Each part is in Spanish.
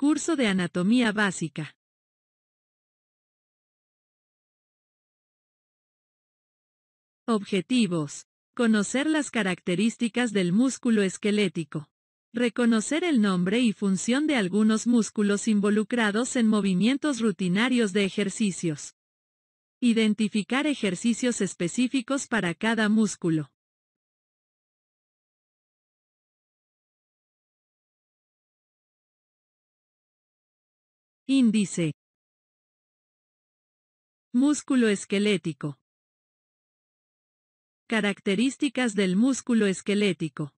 Curso de Anatomía Básica. Objetivos. Conocer las características del músculo esquelético. Reconocer el nombre y función de algunos músculos involucrados en movimientos rutinarios de ejercicios. Identificar ejercicios específicos para cada músculo. Índice. Músculo esquelético. Características del músculo esquelético.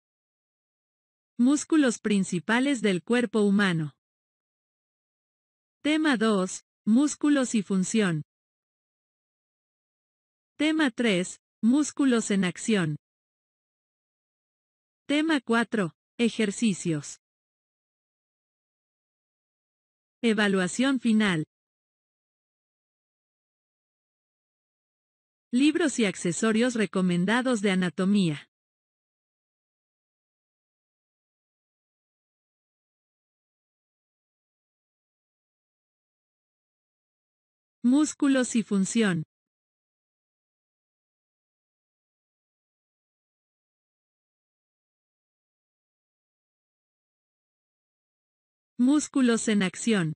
Músculos principales del cuerpo humano. Tema 2. Músculos y función. Tema 3. Músculos en acción. Tema 4. Ejercicios. Evaluación final. Libros y accesorios recomendados de anatomía. Músculos y función. Músculos en acción.